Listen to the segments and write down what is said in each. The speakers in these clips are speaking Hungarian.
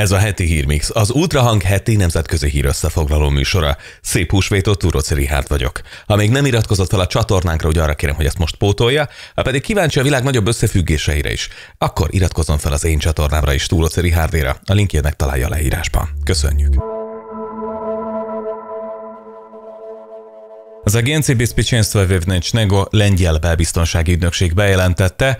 Ez a heti hírmix, az Ultrahang heti nemzetközi hír összefoglaló műsora. Szép húsvétot, Túroci Rihárd vagyok. Ha még nem iratkozott fel a csatornánkra, hogy arra kérem, hogy ezt most pótolja, ha pedig kíváncsi a világ nagyobb összefüggéseire is, akkor iratkozzon fel az én csatornámra is Túroci Rihárdéra. A linkjét megtalálja a leírásban. Köszönjük! Az Agenci Bezpieczeństwa Wewnętrznego lengyel belbiztonsági ügynökség bejelentette,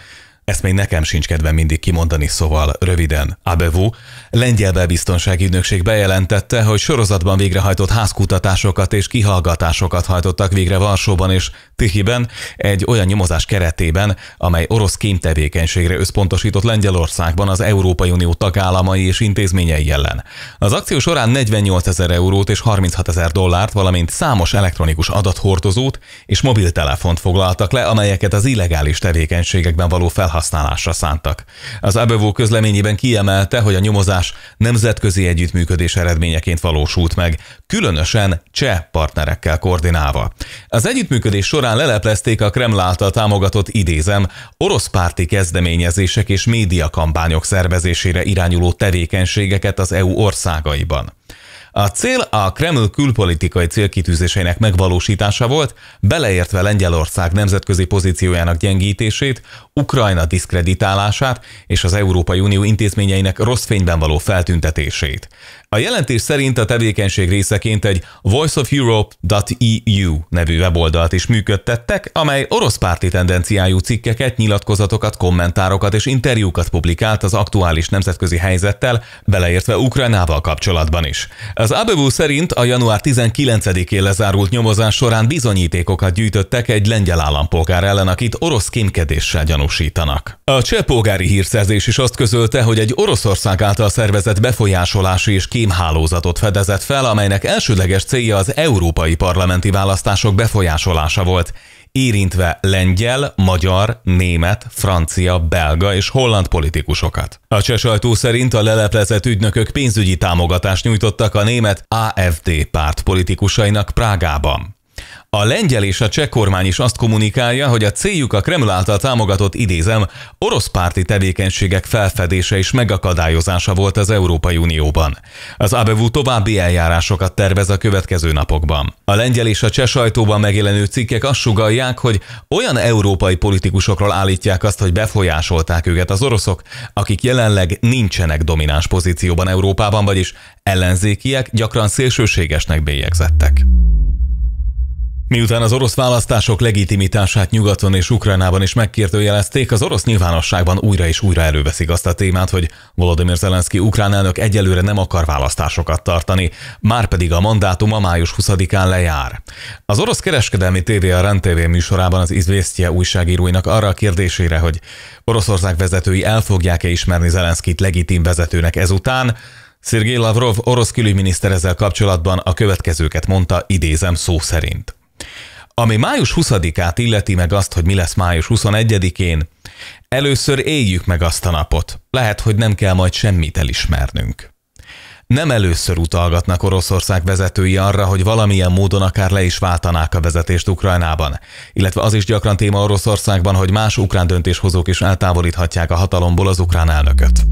ezt még nekem sincs kedve mindig kimondani, szóval röviden. Abevu, lengyel belbiztonsági ügynökség bejelentette, hogy sorozatban végrehajtott házkutatásokat és kihallgatásokat hajtottak végre Varsóban és Tihiben egy olyan nyomozás keretében, amely orosz kémtevékenységre összpontosított Lengyelországban az Európai Unió tagállamai és intézményei ellen. Az akció során 48 ezer eurót és 36 ezer dollárt, valamint számos elektronikus adathordozót és mobiltelefont foglaltak le, amelyeket az illegális tevékenységekben való felhasználás felhasználásra szántak. Az Abevo közleményében kiemelte, hogy a nyomozás nemzetközi együttműködés eredményeként valósult meg, különösen cseh partnerekkel koordinálva. Az együttműködés során leleplezték a Kreml által támogatott idézem orosz párti kezdeményezések és médiakampányok szervezésére irányuló tevékenységeket az EU országaiban. A cél a Kreml külpolitikai célkitűzéseinek megvalósítása volt, beleértve Lengyelország nemzetközi pozíciójának gyengítését, Ukrajna diszkreditálását és az Európai Unió intézményeinek rossz fényben való feltüntetését. A jelentés szerint a tevékenység részeként egy voiceofeurope.eu nevű weboldalt is működtettek, amely orosz párti tendenciájú cikkeket, nyilatkozatokat, kommentárokat és interjúkat publikált az aktuális nemzetközi helyzettel, beleértve Ukrajnával kapcsolatban is. Az ABV szerint a január 19-én lezárult nyomozás során bizonyítékokat gyűjtöttek egy lengyel állampolgár ellen, akit orosz kémkedéssel gyanúsítanak. A csehpolgári hírszerzés is azt közölte, hogy egy Oroszország által szervezett befolyásolási és kémhálózatot fedezett fel, amelynek elsődleges célja az európai parlamenti választások befolyásolása volt, érintve lengyel, magyar, német, francia, belga és holland politikusokat. A cseh sajtó szerint a leleplezett ügynökök pénzügyi támogatást nyújtottak a német AFD párt politikusainak Prágában. A lengyel és a cseh kormány is azt kommunikálja, hogy a céljuk a Kreml által támogatott idézem orosz párti tevékenységek felfedése és megakadályozása volt az Európai Unióban. Az ABV további eljárásokat tervez a következő napokban. A lengyel és a cseh sajtóban megjelenő cikkek azt sugalják, hogy olyan európai politikusokról állítják azt, hogy befolyásolták őket az oroszok, akik jelenleg nincsenek domináns pozícióban Európában, vagyis ellenzékiek gyakran szélsőségesnek bélyegzettek. Miután az orosz választások legitimitását nyugaton és Ukrajnában is megkérdőjelezték, az orosz nyilvánosságban újra és újra előveszik azt a témát, hogy Volodymyr Zelenszky ukrán elnök egyelőre nem akar választásokat tartani, már pedig a a május 20-án lejár. Az orosz kereskedelmi tévé a RenTV műsorában az Izvésztje újságíróinak arra a kérdésére, hogy Oroszország vezetői el fogják-e ismerni Zelenszkit legitim vezetőnek ezután, Szergély Lavrov orosz külügyminiszter ezzel kapcsolatban a következőket mondta idézem szó szerint. Ami május 20-át illeti meg azt, hogy mi lesz május 21-én, először éljük meg azt a napot. Lehet, hogy nem kell majd semmit elismernünk. Nem először utalgatnak Oroszország vezetői arra, hogy valamilyen módon akár le is váltanák a vezetést Ukrajnában, illetve az is gyakran téma Oroszországban, hogy más ukrán döntéshozók is eltávolíthatják a hatalomból az ukrán elnököt.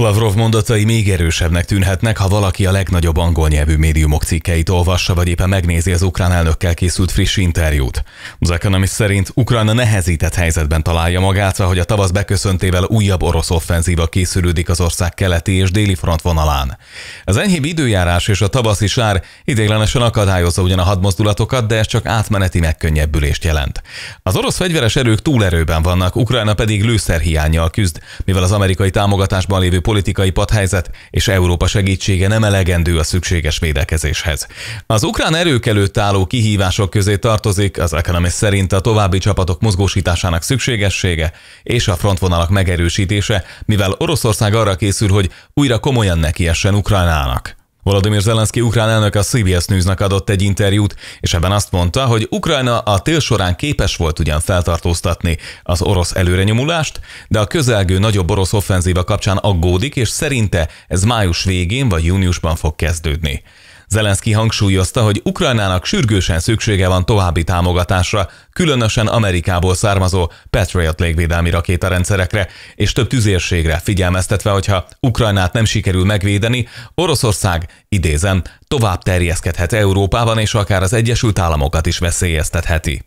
Lavrov mondatai még erősebbnek tűnhetnek, ha valaki a legnagyobb angol nyelvű médiumok cikkeit olvassa, vagy éppen megnézi az ukrán elnökkel készült friss interjút. Az Economist szerint Ukrajna nehezített helyzetben találja magát, ahogy a tavasz beköszöntével újabb orosz offenzíva készülődik az ország keleti és déli frontvonalán. Az enyhébb időjárás és a tavaszi sár idéglenesen akadályozza ugyan a hadmozdulatokat, de ez csak átmeneti megkönnyebbülést jelent. Az orosz fegyveres erők túlerőben vannak, Ukrajna pedig lőszerhiányjal küzd, mivel az amerikai támogatásban lévő politikai padhelyzet és Európa segítsége nem elegendő a szükséges védekezéshez. Az ukrán erők előtt álló kihívások közé tartozik az Economist szerint a további csapatok mozgósításának szükségessége és a frontvonalak megerősítése, mivel Oroszország arra készül, hogy újra komolyan nekiessen Ukrajnának. Volodymyr Zelenszky ukrán elnök a CBS News-nak adott egy interjút, és ebben azt mondta, hogy Ukrajna a tél során képes volt ugyan feltartóztatni az orosz előrenyomulást, de a közelgő nagyobb orosz offenzíva kapcsán aggódik, és szerinte ez május végén vagy júniusban fog kezdődni. Zelenszky hangsúlyozta, hogy Ukrajnának sürgősen szüksége van további támogatásra, különösen Amerikából származó Patriot légvédelmi rakétarendszerekre, és több tüzérségre figyelmeztetve, hogyha Ukrajnát nem sikerül megvédeni, Oroszország idézem, tovább terjeszkedhet Európában és akár az Egyesült Államokat is veszélyeztetheti.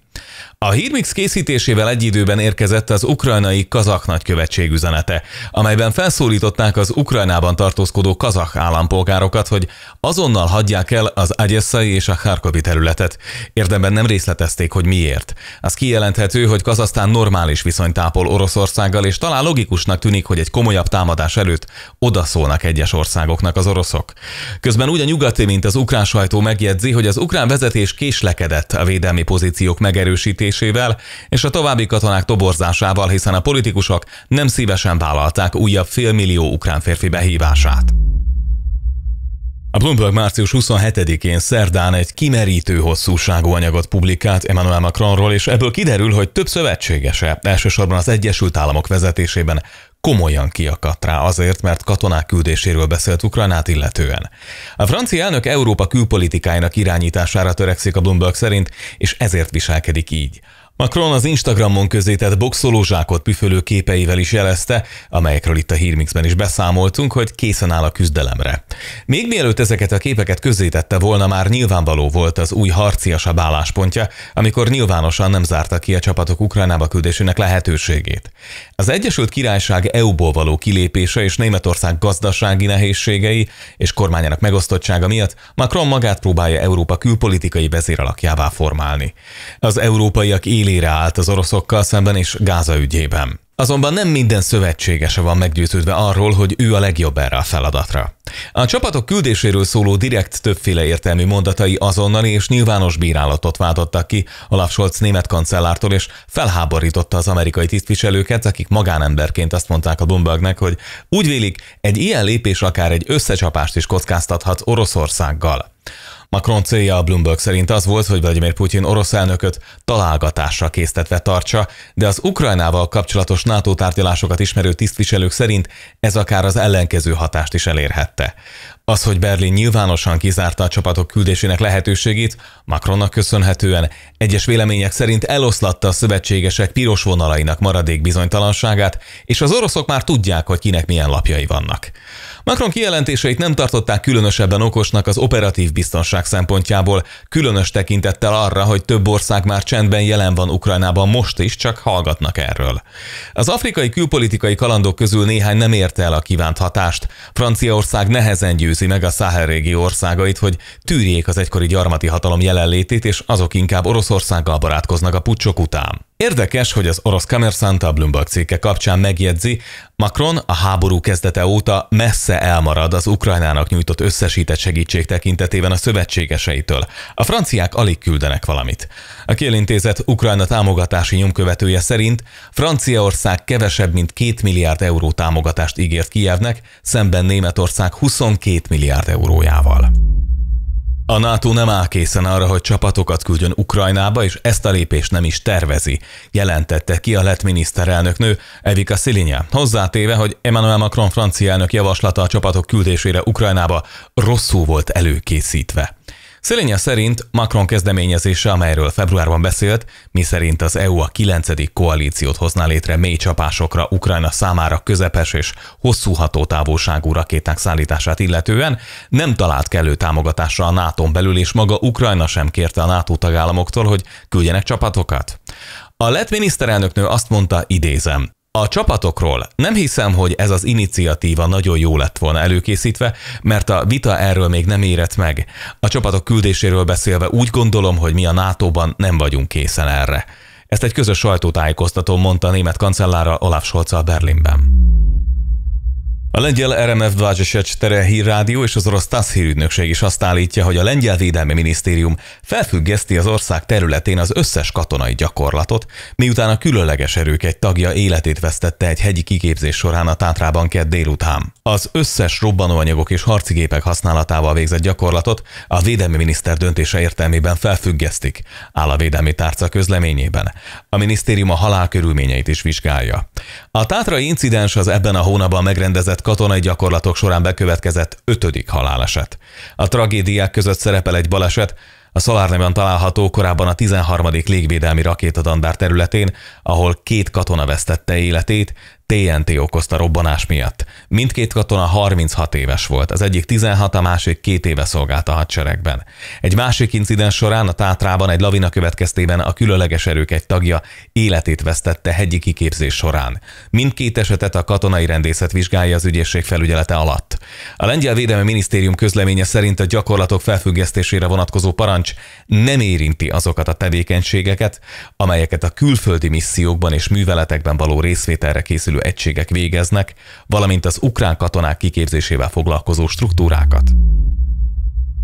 A hírmix készítésével egy időben érkezett az ukrajnai kazak nagykövetség üzenete, amelyben felszólították az Ukrajnában tartózkodó kazak állampolgárokat, hogy azonnal hagyják el az Agyesszai és a Kharkovi területet. Érdemben nem részletezték, hogy miért. Az kijelenthető, hogy Kazasztán normális viszonyt ápol Oroszországgal, és talán logikusnak tűnik, hogy egy komolyabb támadás előtt odaszólnak egyes országoknak az oroszok. Közben úgy a nyugati mint az ukrán sajtó megjegyzi, hogy az ukrán vezetés késlekedett a védelmi pozíciók megerősítésével és a további katonák toborzásával, hiszen a politikusok nem szívesen vállalták újabb félmillió ukrán férfi behívását. A Bloomberg március 27-én szerdán egy kimerítő hosszúságú anyagot publikált Emmanuel Macronról, és ebből kiderül, hogy több szövetségese, elsősorban az Egyesült Államok vezetésében komolyan kiakadt rá azért, mert katonák küldéséről beszélt Ukrajnát illetően. A francia elnök Európa külpolitikájának irányítására törekszik a Bloomberg szerint, és ezért viselkedik így. Macron az Instagramon tett boxolózsákot püfölő képeivel is jelezte, amelyekről itt a Hírmixben is beszámoltunk, hogy készen áll a küzdelemre. Még mielőtt ezeket a képeket közzétette volna, már nyilvánvaló volt az új harciasabb álláspontja, amikor nyilvánosan nem zárta ki a csapatok Ukrajnába küldésének lehetőségét. Az Egyesült Királyság EU-ból való kilépése és Németország gazdasági nehézségei és kormányának megosztottsága miatt Macron magát próbálja Európa külpolitikai vezéralakjává formálni. Az európaiak élére állt az oroszokkal szemben és Gáza ügyében. Azonban nem minden szövetségese van meggyőződve arról, hogy ő a legjobb erre a feladatra. A csapatok küldéséről szóló direkt többféle értelmű mondatai azonnali és nyilvános bírálatot váltottak ki Olaf Scholz német kancellártól, és felháborította az amerikai tisztviselőket, akik magánemberként azt mondták a Bloombergnek, hogy úgy vélik, egy ilyen lépés akár egy összecsapást is kockáztathat Oroszországgal. Macron célja a Bloomberg szerint az volt, hogy Vladimir Putin orosz elnököt találgatásra késztetve tartsa, de az Ukrajnával kapcsolatos NATO tárgyalásokat ismerő tisztviselők szerint ez akár az ellenkező hatást is elérhette. Az, hogy Berlin nyilvánosan kizárta a csapatok küldésének lehetőségét, Macronnak köszönhetően egyes vélemények szerint eloszlatta a szövetségesek piros vonalainak maradék bizonytalanságát, és az oroszok már tudják, hogy kinek milyen lapjai vannak. Macron kijelentéseit nem tartották különösebben okosnak az operatív biztonság szempontjából, különös tekintettel arra, hogy több ország már csendben jelen van Ukrajnában most is, csak hallgatnak erről. Az afrikai külpolitikai kalandok közül néhány nem érte el a kívánt hatást. Franciaország nehezen gyűjt győzi meg a Száhel régi országait, hogy tűrjék az egykori gyarmati hatalom jelenlétét, és azok inkább Oroszországgal barátkoznak a pucsok után. Érdekes, hogy az orosz Kamerszánta Bloomberg cikke kapcsán megjegyzi, Macron a háború kezdete óta messze elmarad az Ukrajnának nyújtott összesített segítség tekintetében a szövetségeseitől. A franciák alig küldenek valamit. A kielintézet Ukrajna támogatási nyomkövetője szerint Franciaország kevesebb, mint 2 milliárd euró támogatást ígért Kijevnek, szemben Németország 22 milliárd eurójával. A NATO nem áll készen arra, hogy csapatokat küldjön Ukrajnába, és ezt a lépést nem is tervezi, jelentette ki a lett nő, Evika Szilinja, hozzátéve, hogy Emmanuel Macron francia elnök javaslata a csapatok küldésére Ukrajnába rosszul volt előkészítve. Szelénye szerint Macron kezdeményezése, amelyről februárban beszélt, mi szerint az EU a kilencedik koalíciót hozná létre mély csapásokra Ukrajna számára közepes és hosszú hatótávolságú rakéták szállítását illetően, nem talált kellő támogatásra a nato belül, és maga Ukrajna sem kérte a NATO tagállamoktól, hogy küldjenek csapatokat. A lett miniszterelnöknő azt mondta, idézem, a csapatokról nem hiszem, hogy ez az iniciatíva nagyon jó lett volna előkészítve, mert a vita erről még nem érett meg. A csapatok küldéséről beszélve úgy gondolom, hogy mi a NATO-ban nem vagyunk készen erre. Ezt egy közös sajtótájékoztató, mondta a német kancellára Olaf Scholz a Berlinben. A lengyel RMF Dvágyesec Hír hírrádió és az orosz TASZ hírügynökség is azt állítja, hogy a lengyel védelmi minisztérium felfüggeszti az ország területén az összes katonai gyakorlatot, miután a különleges erők egy tagja életét vesztette egy hegyi kiképzés során a Tátrában kett délután. Az összes robbanóanyagok és harci gépek használatával végzett gyakorlatot a védelmi miniszter döntése értelmében felfüggesztik, áll a védelmi tárca közleményében. A minisztérium a halál körülményeit is vizsgálja. A tátrai incidens az ebben a hónapban megrendezett elkövetett katonai gyakorlatok során bekövetkezett ötödik haláleset. A tragédiák között szerepel egy baleset, a Szolárnőben található korábban a 13. légvédelmi rakétadandár területén, ahol két katona vesztette életét, TNT okozta robbanás miatt. Mindkét katona 36 éves volt, az egyik 16, a másik két éve szolgált a hadseregben. Egy másik incidens során a Tátrában egy lavina következtében a különleges erők egy tagja életét vesztette hegyi kiképzés során. Mindkét esetet a katonai rendészet vizsgálja az ügyészség felügyelete alatt. A Lengyel Védelmi Minisztérium közleménye szerint a gyakorlatok felfüggesztésére vonatkozó parancs nem érinti azokat a tevékenységeket, amelyeket a külföldi missziókban és műveletekben való részvételre készülő egységek végeznek, valamint az ukrán katonák kiképzésével foglalkozó struktúrákat.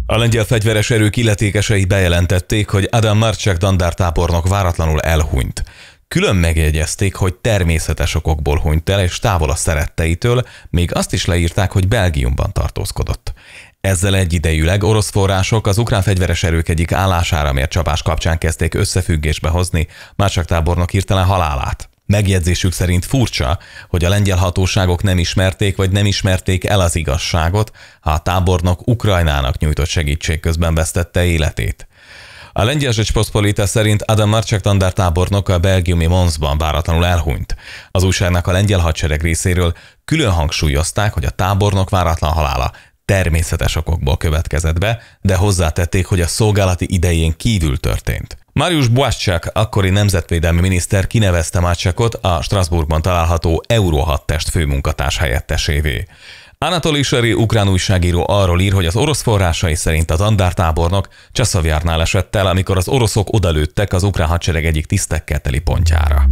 A lengyel fegyveres erők illetékesei bejelentették, hogy Adam Marcsák dandár tábornok váratlanul elhunyt. Külön megjegyezték, hogy természetes okokból hunyt el és távol a szeretteitől, még azt is leírták, hogy Belgiumban tartózkodott. Ezzel egyidejűleg orosz források az ukrán fegyveres erők egyik állására mért csapás kapcsán kezdték összefüggésbe hozni Márcsak tábornok hirtelen halálát. Megjegyzésük szerint furcsa, hogy a lengyel hatóságok nem ismerték vagy nem ismerték el az igazságot, ha a tábornok Ukrajnának nyújtott segítség közben vesztette életét. A lengyel Zsicsposzpolita szerint Adam Marcek Tandár tábornoka a belgiumi Monsban váratlanul elhunyt. Az újságnak a lengyel hadsereg részéről külön hangsúlyozták, hogy a tábornok váratlan halála természetes okokból következett be, de hozzátették, hogy a szolgálati idején kívül történt. Marius Boácsák, akkori nemzetvédelmi miniszter kinevezte Mácsakot a Strasbourgban található Euro 6 test főmunkatárs helyettesévé. Anatoly Seri ukrán újságíró arról ír, hogy az orosz forrásai szerint az Andár tábornok Cseszavjárnál esett el, amikor az oroszok odalőttek az ukrán hadsereg egyik tisztekkel teli pontjára.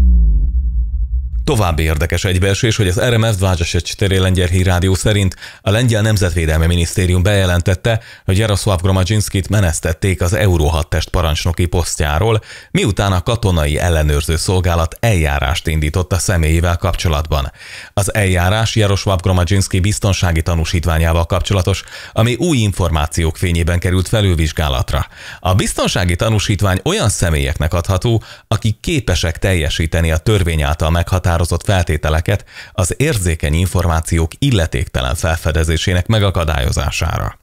További érdekes egybeesés, hogy az RMF 24 lengyel rádió szerint a lengyel nemzetvédelmi minisztérium bejelentette, hogy Jaroszláv Gromadzsinszkit menesztették az Euró 6 test parancsnoki posztjáról, miután a katonai ellenőrző szolgálat eljárást indított a személyével kapcsolatban. Az eljárás Jaroszláv Gromadzsinszki biztonsági tanúsítványával kapcsolatos, ami új információk fényében került felülvizsgálatra. A biztonsági tanúsítvány olyan személyeknek adható, akik képesek teljesíteni a törvény által meghatározott meghatározott feltételeket az érzékeny információk illetéktelen felfedezésének megakadályozására.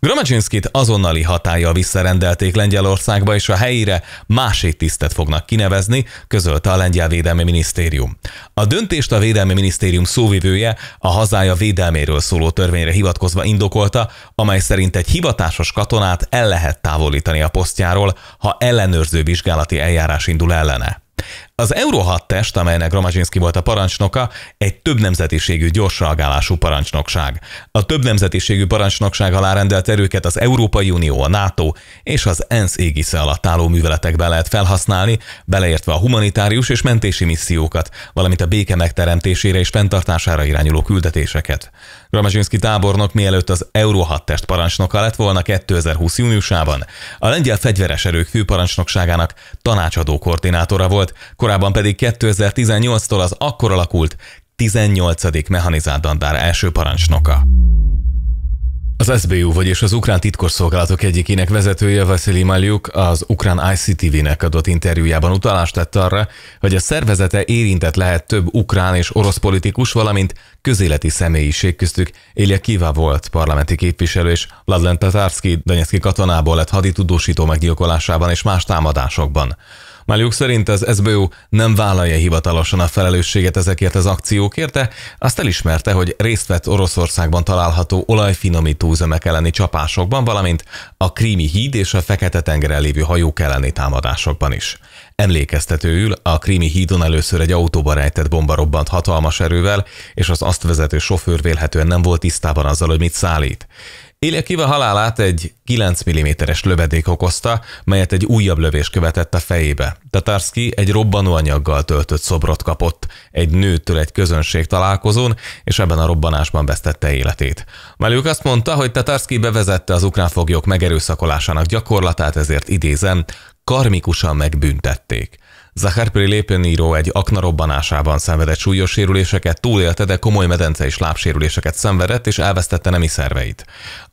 Gromacsinszkit azonnali hatája visszarendelték Lengyelországba, és a helyére másik tisztet fognak kinevezni, közölte a Lengyel Védelmi Minisztérium. A döntést a Védelmi Minisztérium szóvivője a hazája védelméről szóló törvényre hivatkozva indokolta, amely szerint egy hivatásos katonát el lehet távolítani a posztjáról, ha ellenőrző vizsgálati eljárás indul ellene. Az Euro 6 test, amelynek Romazsinski volt a parancsnoka, egy több nemzetiségű gyorsreagálású parancsnokság. A több nemzetiségű parancsnokság alá rendelt erőket az Európai Unió, a NATO és az ENSZ égisze alatt álló műveletekben lehet felhasználni, beleértve a humanitárius és mentési missziókat, valamint a béke megteremtésére és fenntartására irányuló küldetéseket. Ramazsinszki tábornok mielőtt az Euró 6 test parancsnoka lett volna 2020 júniusában, a lengyel fegyveres erők főparancsnokságának tanácsadó koordinátora volt, korábban pedig 2018-tól az akkor alakult 18. mechanizált dandár első parancsnoka. Az SBU, vagyis az ukrán titkosszolgálatok egyikének vezetője Veszeli Maliuk az ukrán ICTV-nek adott interjújában utalást tett arra, hogy a szervezete érintett lehet több ukrán és orosz politikus, valamint közéleti személyiség köztük Ilya Kiva volt parlamenti képviselő és Vladlen Tatárszki, Donetszki katonából lett haditudósító meggyilkolásában és más támadásokban. Máljuk szerint az SBU nem vállalja hivatalosan a felelősséget ezekért az akciókért, de azt elismerte, hogy részt vett Oroszországban található olajfinomító üzemek elleni csapásokban, valamint a Krími híd és a Fekete-tengeren lévő hajók elleni támadásokban is. Emlékeztetőül a Krími hídon először egy autóba rejtett bomba robbant hatalmas erővel, és az azt vezető sofőr vélhetően nem volt tisztában azzal, hogy mit szállít. Ilya Kiva halálát egy 9 mm-es lövedék okozta, melyet egy újabb lövés követett a fejébe. Tatarski egy robbanóanyaggal töltött szobrot kapott, egy nőtől egy közönség találkozón, és ebben a robbanásban vesztette életét. Meliuk azt mondta, hogy Tatarski bevezette az ukrán foglyok megerőszakolásának gyakorlatát, ezért idézem, karmikusan megbüntették. Prilépen író egy akna robbanásában szenvedett súlyos sérüléseket, túlélte, de komoly medence és lábsérüléseket szenvedett, és elvesztette nemi szerveit.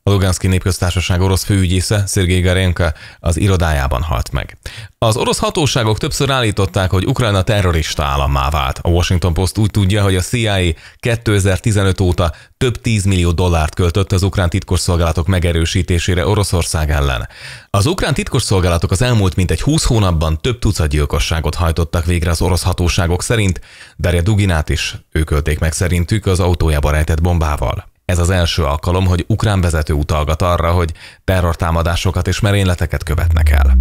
A Luganszki Népköztársaság orosz főügyésze Szergei Garenka az irodájában halt meg. Az orosz hatóságok többször állították, hogy Ukrajna terrorista állammá vált. A Washington Post úgy tudja, hogy a CIA 2015 óta több 10 millió dollárt költött az ukrán titkosszolgálatok megerősítésére Oroszország ellen. Az ukrán titkosszolgálatok az elmúlt mintegy 20 hónapban több tucat gyilkosságot hajtottak végre az orosz hatóságok szerint, Darja Duginát is ők ölték meg szerintük az autójába rejtett bombával. Ez az első alkalom, hogy ukrán vezető utalgat arra, hogy terrortámadásokat és merényleteket követnek el.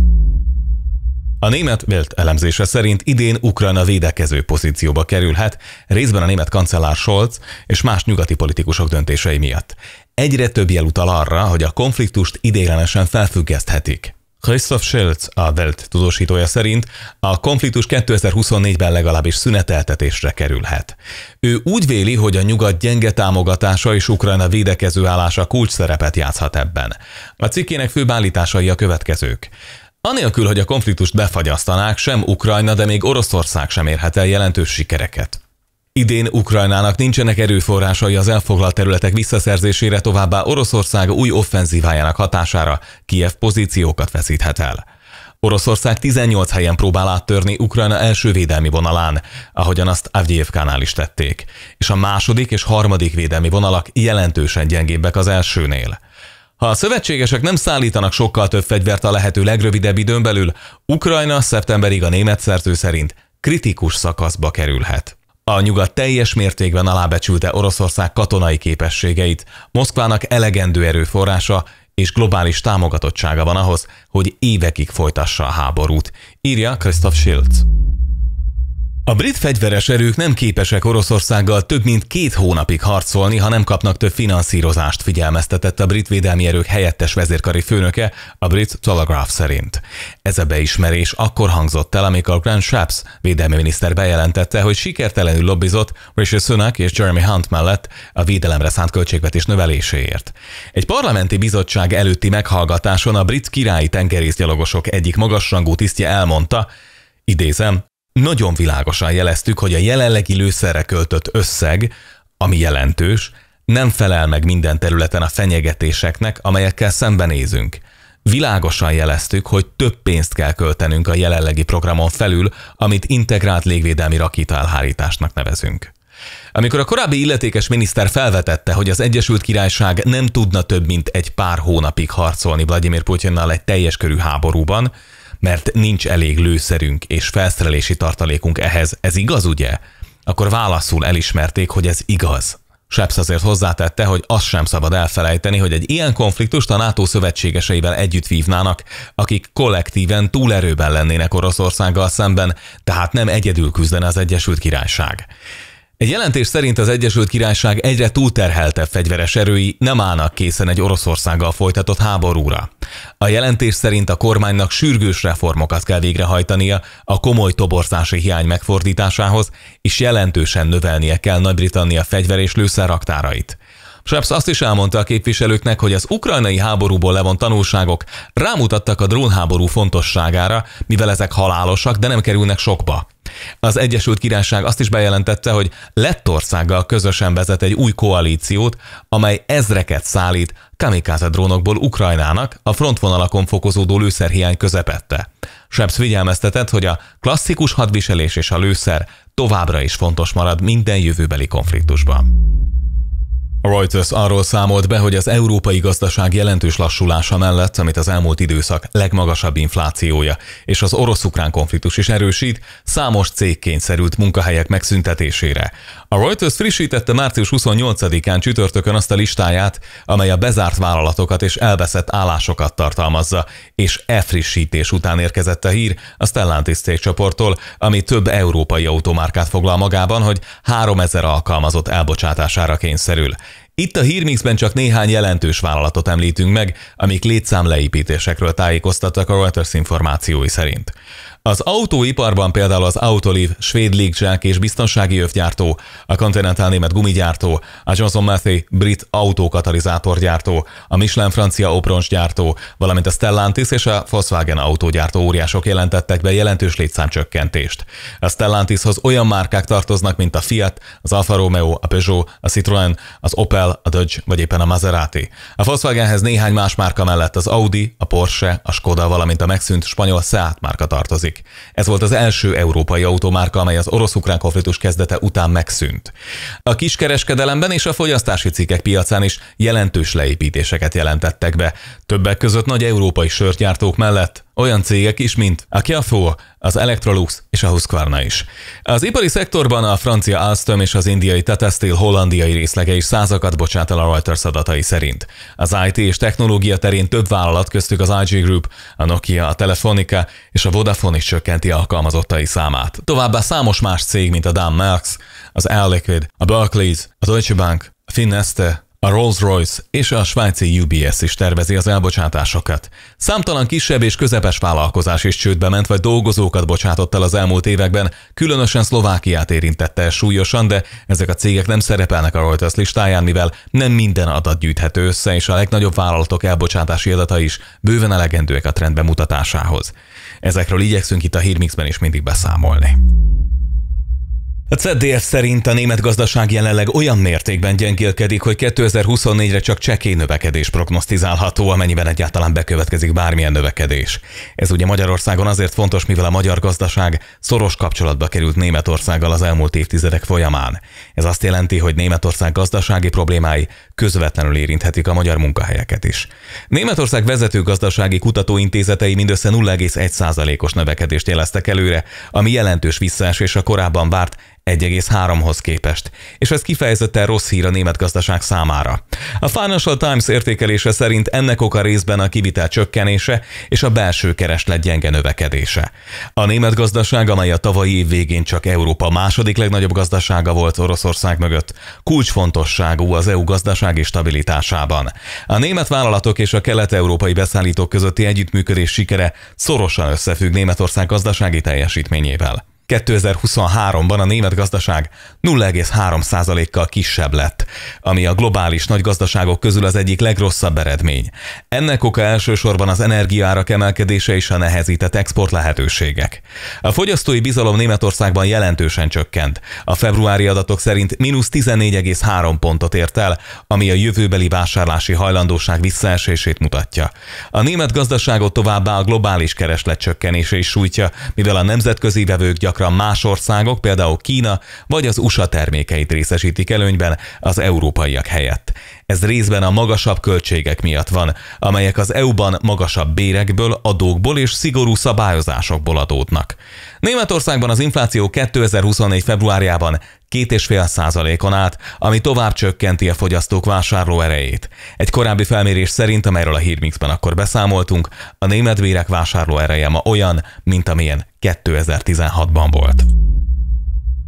A német Welt elemzése szerint idén Ukrajna védekező pozícióba kerülhet, részben a német kancellár Scholz és más nyugati politikusok döntései miatt. Egyre több jel utal arra, hogy a konfliktust idélenesen felfüggeszthetik. Christoph Schulz, a Welt tudósítója szerint a konfliktus 2024-ben legalábbis szüneteltetésre kerülhet. Ő úgy véli, hogy a nyugat gyenge támogatása és Ukrajna védekező állása kulcs szerepet játszhat ebben. A cikkének fő állításai a következők. Anélkül, hogy a konfliktust befagyasztanák, sem Ukrajna, de még Oroszország sem érhet el jelentős sikereket. Idén Ukrajnának nincsenek erőforrásai az elfoglalt területek visszaszerzésére, továbbá Oroszország új offenzívájának hatására Kiev pozíciókat veszíthet el. Oroszország 18 helyen próbál áttörni Ukrajna első védelmi vonalán, ahogyan azt Avgyévkánál is tették, és a második és harmadik védelmi vonalak jelentősen gyengébbek az elsőnél. Ha a szövetségesek nem szállítanak sokkal több fegyvert a lehető legrövidebb időn belül, Ukrajna szeptemberig a német szerző szerint kritikus szakaszba kerülhet. A nyugat teljes mértékben alábecsülte Oroszország katonai képességeit. Moszkvának elegendő erőforrása és globális támogatottsága van ahhoz, hogy évekig folytassa a háborút, írja Christoph Schilz. A brit fegyveres erők nem képesek Oroszországgal több mint két hónapig harcolni, ha nem kapnak több finanszírozást, figyelmeztetett a brit védelmi erők helyettes vezérkari főnöke a brit Telegraph szerint. Ez a beismerés akkor hangzott el, amikor Grant Shapps védelmi miniszter bejelentette, hogy sikertelenül lobbizott Rishi Sunak és Jeremy Hunt mellett a védelemre szánt költségvetés növeléséért. Egy parlamenti bizottság előtti meghallgatáson a brit királyi tengerészgyalogosok egyik magasrangú tisztje elmondta, idézem, nagyon világosan jeleztük, hogy a jelenlegi lőszerre költött összeg, ami jelentős, nem felel meg minden területen a fenyegetéseknek, amelyekkel szembenézünk. Világosan jeleztük, hogy több pénzt kell költenünk a jelenlegi programon felül, amit integrált légvédelmi rakétaelhárításnak nevezünk. Amikor a korábbi illetékes miniszter felvetette, hogy az Egyesült Királyság nem tudna több mint egy pár hónapig harcolni Vladimir Putyinnal egy teljes körű háborúban, mert nincs elég lőszerünk és felszerelési tartalékunk ehhez. Ez igaz, ugye? Akkor válaszul elismerték, hogy ez igaz. Sepsz azért hozzátette, hogy azt sem szabad elfelejteni, hogy egy ilyen konfliktust a NATO szövetségeseivel együtt vívnának, akik kollektíven túlerőben lennének Oroszországgal szemben, tehát nem egyedül küzdene az Egyesült Királyság. Egy jelentés szerint az Egyesült Királyság egyre túlterheltebb fegyveres erői nem állnak készen egy Oroszországgal folytatott háborúra. A jelentés szerint a kormánynak sürgős reformokat kell végrehajtania a komoly toborzási hiány megfordításához, és jelentősen növelnie kell Nagy-Britannia fegyver és raktárait. Schwabs azt is elmondta a képviselőknek, hogy az ukrajnai háborúból levont tanulságok rámutattak a drónháború fontosságára, mivel ezek halálosak, de nem kerülnek sokba. Az Egyesült Királyság azt is bejelentette, hogy Lettországgal közösen vezet egy új koalíciót, amely ezreket szállít kamikáze drónokból Ukrajnának a frontvonalakon fokozódó lőszerhiány közepette. Sebs figyelmeztetett, hogy a klasszikus hadviselés és a lőszer továbbra is fontos marad minden jövőbeli konfliktusban. A Reuters arról számolt be, hogy az európai gazdaság jelentős lassulása mellett, amit az elmúlt időszak legmagasabb inflációja és az orosz-ukrán konfliktus is erősít, számos cég kényszerült munkahelyek megszüntetésére. A Reuters frissítette március 28-án csütörtökön azt a listáját, amely a bezárt vállalatokat és elveszett állásokat tartalmazza, és e frissítés után érkezett a hír a Stellantis cégcsoporttól, ami több európai automárkát foglal magában, hogy 3000 alkalmazott elbocsátására kényszerül. Itt a Hírmixben csak néhány jelentős vállalatot említünk meg, amik létszám leépítésekről tájékoztattak a Reuters információi szerint. Az autóiparban például az Autoliv, svéd légzsák és biztonsági övgyártó, a Continental német gumigyártó, a Johnson Matthey brit autókatalizátorgyártó, a Michelin francia oproncsgyártó, valamint a Stellantis és a Volkswagen autógyártó óriások jelentettek be jelentős létszámcsökkentést. A Stellantishoz olyan márkák tartoznak, mint a Fiat, az Alfa Romeo, a Peugeot, a Citroën, az Opel, a Dodge vagy éppen a Maserati. A Volkswagenhez néhány más márka mellett az Audi, a Porsche, a Skoda, valamint a megszűnt spanyol Seat márka tartozik jelölték. Ez volt az első európai automárka, amely az orosz-ukrán konfliktus kezdete után megszűnt. A kiskereskedelemben és a fogyasztási cikkek piacán is jelentős leépítéseket jelentettek be, többek között nagy európai sörgyártók mellett olyan cégek is, mint a Kiafó, az Electrolux és a Husqvarna is. Az ipari szektorban a francia Alstom és az indiai Tata Steel hollandiai részlege is százakat bocsát el a Reuters adatai szerint. Az IT és technológia terén több vállalat köztük az IG Group, a Nokia, a Telefonica és a Vodafone is csökkenti alkalmazottai számát. Továbbá számos más cég, mint a Dan Marks, az Air Liquid, a Barclays, a Deutsche Bank, a Finneste, a Rolls-Royce és a svájci UBS is tervezi az elbocsátásokat. Számtalan kisebb és közepes vállalkozás is csődbe ment, vagy dolgozókat bocsátott el az elmúlt években, különösen Szlovákiát érintette súlyosan, de ezek a cégek nem szerepelnek a Reuters listáján, mivel nem minden adat gyűjthető össze, és a legnagyobb vállalatok elbocsátási adata is bőven elegendőek a trend bemutatásához. Ezekről igyekszünk itt a Hírmixben is mindig beszámolni. A CDF szerint a német gazdaság jelenleg olyan mértékben gyengélkedik, hogy 2024-re csak csekély növekedés prognosztizálható, amennyiben egyáltalán bekövetkezik bármilyen növekedés. Ez ugye Magyarországon azért fontos, mivel a magyar gazdaság szoros kapcsolatba került Németországgal az elmúlt évtizedek folyamán. Ez azt jelenti, hogy Németország gazdasági problémái közvetlenül érinthetik a magyar munkahelyeket is. Németország vezető gazdasági kutatóintézetei mindössze 0,1%-os növekedést jeleztek előre, ami jelentős visszaesés a korábban várt 1,3-hoz képest, és ez kifejezetten rossz hír a német gazdaság számára. A Financial Times értékelése szerint ennek oka részben a kivitel csökkenése és a belső kereslet gyenge növekedése. A német gazdaság, amely a tavalyi év végén csak Európa második legnagyobb gazdasága volt Oroszország mögött, kulcsfontosságú az EU gazdasági stabilitásában. A német vállalatok és a kelet-európai beszállítók közötti együttműködés sikere szorosan összefügg Németország gazdasági teljesítményével. 2023-ban a német gazdaság 0,3%-kal kisebb lett, ami a globális nagy gazdaságok közül az egyik legrosszabb eredmény. Ennek oka elsősorban az energiárak emelkedése és a nehezített export lehetőségek. A fogyasztói bizalom Németországban jelentősen csökkent. A februári adatok szerint mínusz 14,3 pontot ért el, ami a jövőbeli vásárlási hajlandóság visszaesését mutatja. A német gazdaságot továbbá a globális kereslet csökkenése is sújtja, mivel a nemzetközi vevők gyakran gyakran más országok, például Kína vagy az USA termékeit részesítik előnyben az európaiak helyett. Ez részben a magasabb költségek miatt van, amelyek az EU-ban magasabb bérekből, adókból és szigorú szabályozásokból adódnak. Németországban az infláció 2024. februárjában 2,5%-on át, ami tovább csökkenti a fogyasztók erejét. Egy korábbi felmérés szerint, amelyről a Hírmixben akkor beszámoltunk, a német bérek ereje ma olyan, mint amilyen 2016-ban volt.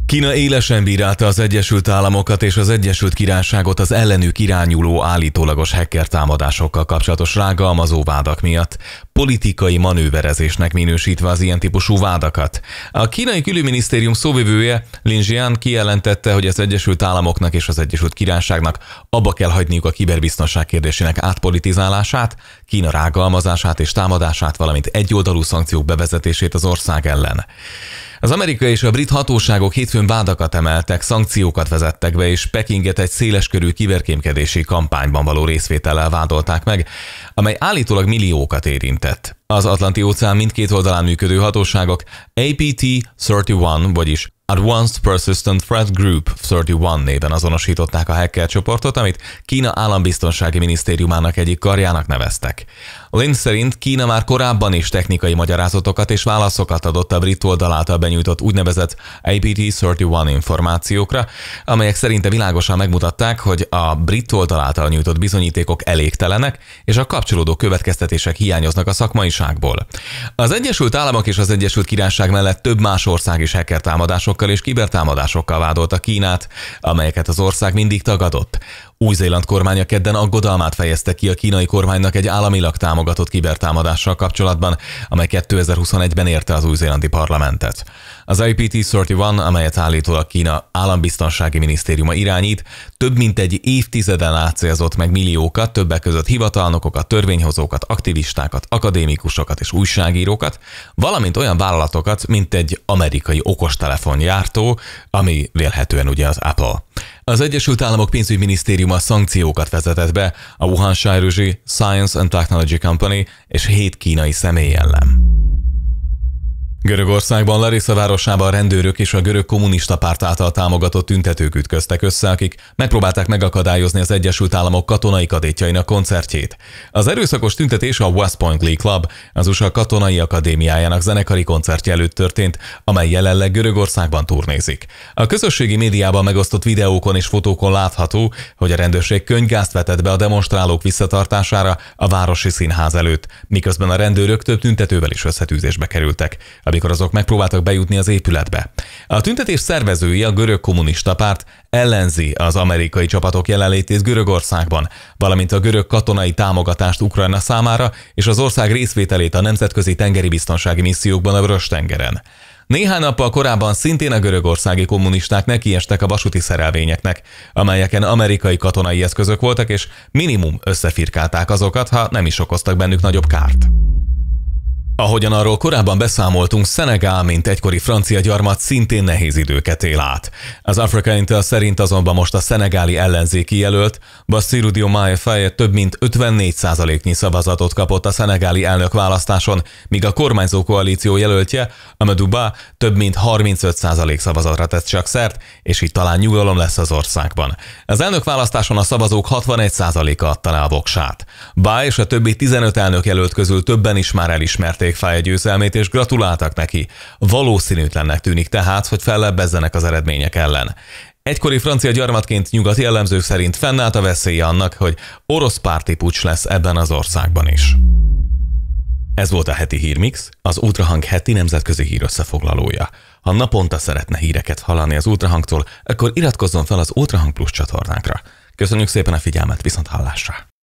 Kína élesen bírálta az Egyesült Államokat és az Egyesült Királyságot az ellenük irányuló állítólagos hacker támadásokkal kapcsolatos rágalmazó vádak miatt, politikai manőverezésnek minősítve az ilyen típusú vádakat. A kínai külügyminisztérium szóvivője Lin Jian kijelentette, hogy az Egyesült Államoknak és az Egyesült Királyságnak abba kell hagyniuk a kiberbiztonság kérdésének átpolitizálását, Kína rágalmazását és támadását, valamint egyoldalú szankciók bevezetését az ország ellen. Az amerikai és a brit hatóságok hétfőn vádakat emeltek, szankciókat vezettek be, és Pekinget egy széleskörű kiverkémkedési kampányban való részvétellel vádolták meg, amely állítólag milliókat érintett. Az Atlanti óceán mindkét oldalán működő hatóságok APT-31, vagyis Advanced Persistent Threat Group 31 néven azonosították a hacker csoportot, amit Kína állambiztonsági minisztériumának egyik karjának neveztek. Lin szerint Kína már korábban is technikai magyarázatokat és válaszokat adott a brit oldal által benyújtott úgynevezett APT-31 információkra, amelyek szerinte világosan megmutatták, hogy a brit oldal által nyújtott bizonyítékok elégtelenek, és a kapcsolódó következtetések hiányoznak a szakmaiságból. Az Egyesült Államok és az Egyesült Királyság mellett több más ország is hackertámadásokkal és kibertámadásokkal vádolta Kínát, amelyeket az ország mindig tagadott. Új-Zéland kormánya kedden aggodalmát fejezte ki a kínai kormánynak egy államilag támogatott kibertámadással kapcsolatban, amely 2021-ben érte az új-zélandi parlamentet. Az IPT-31, amelyet állítólag Kína állambiztonsági minisztériuma irányít, több mint egy évtizeden átszélzott meg milliókat, többek között hivatalnokokat, törvényhozókat, aktivistákat, akadémikusokat és újságírókat, valamint olyan vállalatokat, mint egy amerikai okostelefongyártó, ami vélhetően ugye az Apple. Az Egyesült Államok pénzügyminisztériuma szankciókat vezetett be a Wuhan Shairuzhi Science and Technology Company és hét kínai személy ellen. Görögországban Larissa városában a rendőrök és a görög kommunista párt által támogatott tüntetők ütköztek össze, akik megpróbálták megakadályozni az Egyesült Államok katonai kadétjainak koncertjét. Az erőszakos tüntetés a West Point Glee Club, az USA Katonai Akadémiájának zenekari koncertje előtt történt, amely jelenleg Görögországban turnézik. A közösségi médiában megosztott videókon és fotókon látható, hogy a rendőrség könyvgázt vetett be a demonstrálók visszatartására a városi színház előtt, miközben a rendőrök több tüntetővel is összetűzésbe kerültek. A amikor azok megpróbáltak bejutni az épületbe. A tüntetés szervezői a görög kommunista párt ellenzi az amerikai csapatok jelenlétét Görögországban, valamint a görög katonai támogatást Ukrajna számára és az ország részvételét a nemzetközi tengeri biztonsági missziókban a Vörös-tengeren. Néhány nappal korábban szintén a görögországi kommunisták nekiestek a vasúti szerelvényeknek, amelyeken amerikai katonai eszközök voltak, és minimum összefirkálták azokat, ha nem is okoztak bennük nagyobb kárt. Ahogyan arról korábban beszámoltunk, Szenegál, mint egykori francia gyarmat szintén nehéz időket él át. Az Africa Intel szerint azonban most a szenegáli ellenzéki jelölt, Bassirou Diomaye Faye több mint 54%-nyi szavazatot kapott a szenegáli elnök választáson, míg a kormányzó koalíció jelöltje, Amadou Ba több mint 35% szavazatra tett csak szert, és így talán nyugalom lesz az országban. Az elnök választáson a szavazók 61%-a adta le a voksát. Ba és a többi 15 elnök jelölt közül többen is már elismerték ünnepelték Fáj győzelmét és gratuláltak neki. Valószínűtlennek tűnik tehát, hogy fellebbezzenek az eredmények ellen. Egykori francia gyarmatként nyugati jellemző szerint fennállt a veszélye annak, hogy orosz párti pucs lesz ebben az országban is. Ez volt a heti hírmix, az Ultrahang heti nemzetközi hír összefoglalója. Ha naponta szeretne híreket hallani az Ultrahangtól, akkor iratkozzon fel az Ultrahang Plus csatornánkra. Köszönjük szépen a figyelmet, viszont hallásra!